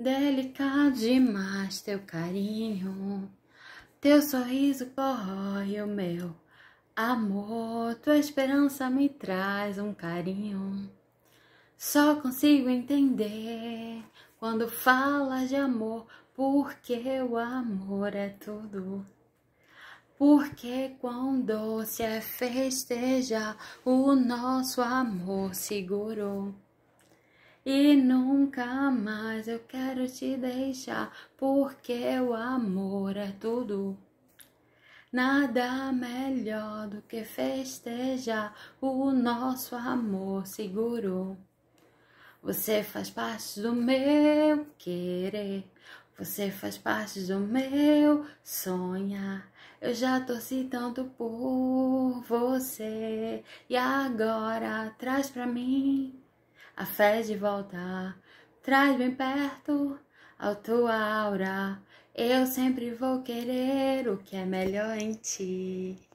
Delicado demais teu carinho, teu sorriso corrói o meu amor, tua esperança me traz um carinho. Só consigo entender quando falas de amor, porque o amor é tudo. Porque quão doce é festejar o nosso amor seguro. E nunca mais eu quero te deixar, porque o amor é tudo. Nada melhor do que festejar o nosso amor seguro. Você faz parte do meu querer, você faz parte do meu sonhar. Eu já torci tanto por você e agora traz pra mim a fé de volta. Traz bem perto a tua aura. Eu sempre vou querer o que é melhor em ti.